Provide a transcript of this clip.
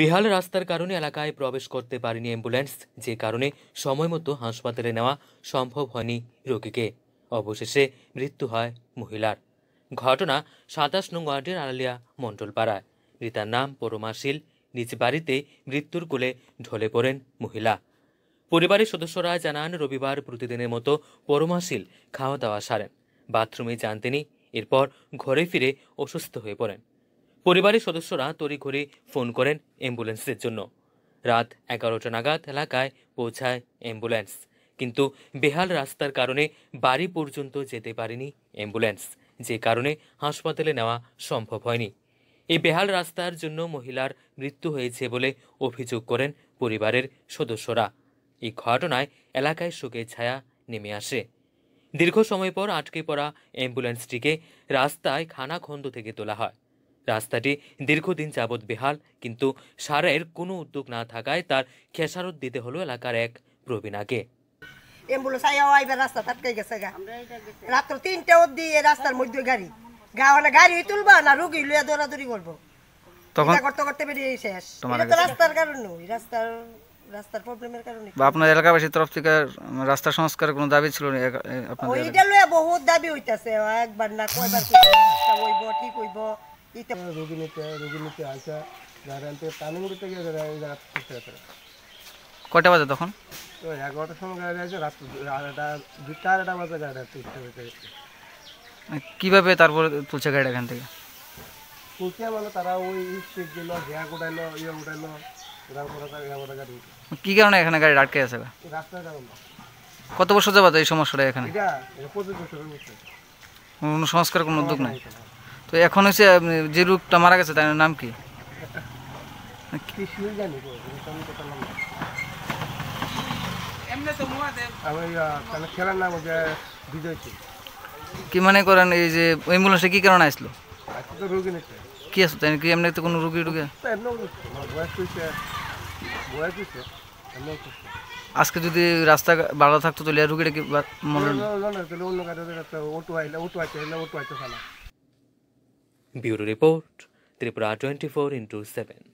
বেহাল রাস্তার কারণে এলাকায় প্রবেশ করতে পারেনি অ্যাম্বুলেন্স যে কারণে সময়মতো হাসপাতালে নেওয়া সম্ভব হয়নি রোগীকে অবশেষে মৃত্যু হয় মহিলার ঘটনা সাতাশ নং ওয়ার্ডের আড়ালিয়া মণ্ডলপাড়ায় মৃতার নাম পরমাশীল নিজ বাড়িতে মৃত্যুর কোলে ঢলে পড়েন মহিলা পরিবারের সদস্যরা জানান রবিবার প্রতিদিনের মতো পরমাশীল খাওয়া দাওয়া সারেন বাথরুমে যান তিনি এরপর ঘরে ফিরে অসুস্থ হয়ে পড়েন পরিবারের সদস্যরা তড়িঘড়ি ফোন করেন অ্যাম্বুলেন্সের জন্য রাত এগারোটা নাগাদ এলাকায় পৌঁছায় অ্যাম্বুলেন্স কিন্তু বেহাল রাস্তার কারণে বাড়ি পর্যন্ত যেতে পারেনি অ্যাম্বুলেন্স যে কারণে হাসপাতালে নেওয়া সম্ভব হয়নি এই বেহাল রাস্তার জন্য মহিলার মৃত্যু হয়েছে বলে অভিযোগ করেন পরিবারের সদস্যরা এই ঘটনায় এলাকায় শোকের ছায়া নেমে আসে দীর্ঘ সময় পর আটকে পড়া অ্যাম্বুলেন্সটিকে রাস্তায় খানাখন্দ থেকে তোলা হয় রাস্তাটি দীর্ঘদিন যাবৎ বেহাল কিন্তু সারের কোনো উদ্যোগ না থাকায় তার খেসারত দিতে হলো এলাকার এক প্রবীণাকে অ্যাম্বুলেন্স আইবার রাস্তা গেছে গা রাত্র রাস্তার মধ্যে গাড়ি গাড়ি না রুগী দৌড়াদৌড়ি করবো তখন করতে করতে বেরিয়ে শেষ রাস্তার কারণে রাস্তার রাস্তার সংস্কার কোনো দাবি বহুত দাবি হইতাছে একবার না কয়বার কইব ঠিক হইব এটা ರೋಗಿನಿತ್ಯ ರೋಗಿನಿತ್ಯ ಆಚ যারা তামিলগুড়িতে গিয়ে যারা এই জায়গা করতে গেছে কটা বাজে তখন তো এগারোটার সময় গাড়ি আছে রাত আড়াটা দুটা আড়াটা বাজে গাড়ি আছে কীভাবে তারপর তুলছে গাড়ি এখান থেকে তুলছে মানে তারা ওই স্পিড দিল গ্যাগ উঠাইলো ইয়ে উঠাইলো কি কারণে এখানে গাড়ি আটকে আছে কত বছর যাবত এই সমস্যাটা এখানে কোনো সংস্কার কোনো উদ্যোগ নাই তো এখন হচ্ছে যে রোগটা মারা গেছে তার নাম কি কি মানে করেন এই যে অ্যাম্বুলেন্সে কি কারণে আসলো কি আসলো তাই কি এমনি তো কোনো রুগী টুকে আজকে যদি রাস্তা বাড়া থাকতো তাহলে রুগীটা কি মনে অন্য গাড়ি অটো আইলে অটো আছে অটো আছে Bureau Report, Tripura 24 into 7.